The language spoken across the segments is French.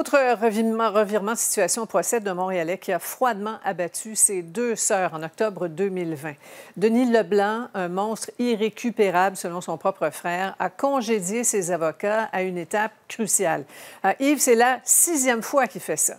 Autre revirement, de situation procède de Montréalais qui a froidement abattu ses deux sœurs en octobre 2020. Denis Leblanc, un monstre irrécupérable selon son propre frère, a congédié ses avocats à une étape cruciale. Euh, Yves, c'est la sixième fois qu'il fait ça.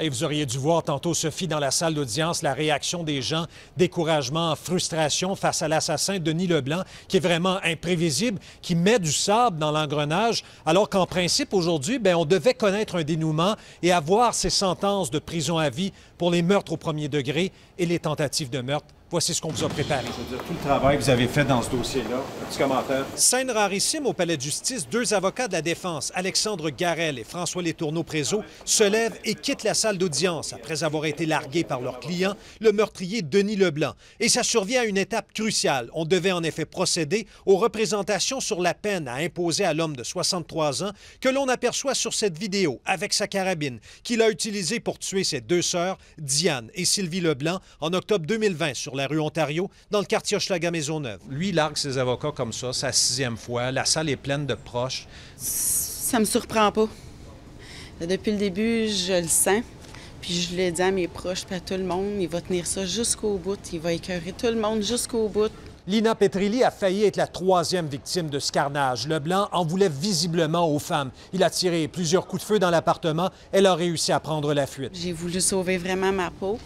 Et vous auriez dû voir tantôt, Sophie, dans la salle d'audience, la réaction des gens, découragement, frustration face à l'assassin Denis Leblanc, qui est vraiment imprévisible, qui met du sable dans l'engrenage, alors qu'en principe, aujourd'hui, ben, on devait connaître un dénouement et avoir ces sentences de prison à vie pour les meurtres au premier degré et les tentatives de meurtre Voici ce qu'on vous a préparé. Je veux dire, tout le travail que vous avez fait dans ce dossier-là. Un petit commentaire. Scène rarissime au palais de justice, deux avocats de la défense, Alexandre Garel et François tourneaux prézeau se lèvent et quittent la salle d'audience après avoir été largués par leur client, le meurtrier Denis Leblanc. Et ça survient à une étape cruciale. On devait en effet procéder aux représentations sur la peine à imposer à l'homme de 63 ans que l'on aperçoit sur cette vidéo avec sa carabine qu'il a utilisée pour tuer ses deux sœurs, Diane et Sylvie Leblanc, en octobre 2020 sur la rue Ontario, dans le quartier Hochelaga-Maisonneuve. Lui, il largue ses avocats comme ça, sa sixième fois. La salle est pleine de proches. Ça me surprend pas. Depuis le début, je le sens. Puis je l'ai dit à mes proches, puis à tout le monde, il va tenir ça jusqu'au bout. Il va écœurer tout le monde jusqu'au bout. Lina Petrilli a failli être la troisième victime de ce carnage. Leblanc en voulait visiblement aux femmes. Il a tiré plusieurs coups de feu dans l'appartement. Elle a réussi à prendre la fuite. J'ai voulu sauver vraiment ma peau,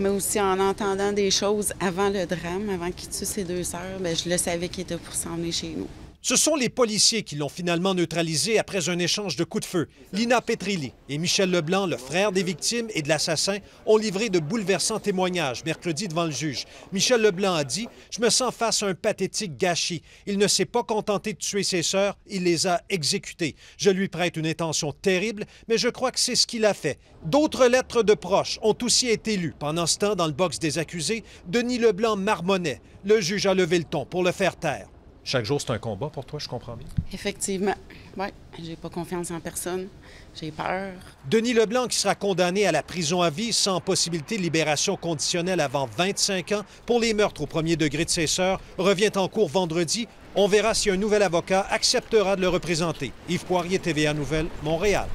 mais aussi en entendant des choses avant le drame, avant qu'il tue ses deux sœurs, ben, je le savais qu'il était pour s'emmener chez nous. Ce sont les policiers qui l'ont finalement neutralisé après un échange de coups de feu. Lina Petrilli et Michel Leblanc, le frère des victimes et de l'assassin, ont livré de bouleversants témoignages mercredi devant le juge. Michel Leblanc a dit Je me sens face à un pathétique gâchis. Il ne s'est pas contenté de tuer ses sœurs, il les a exécutées. Je lui prête une intention terrible, mais je crois que c'est ce qu'il a fait. D'autres lettres de proches ont aussi été lues. Pendant ce temps, dans le box des accusés, Denis Leblanc marmonnait. Le juge a levé le ton pour le faire taire. Chaque jour, c'est un combat pour toi, je comprends bien. Effectivement. Oui, j'ai pas confiance en personne. J'ai peur. Denis Leblanc, qui sera condamné à la prison à vie sans possibilité de libération conditionnelle avant 25 ans pour les meurtres au premier degré de ses sœurs, revient en cours vendredi. On verra si un nouvel avocat acceptera de le représenter. Yves Poirier, TVA Nouvelle, Montréal.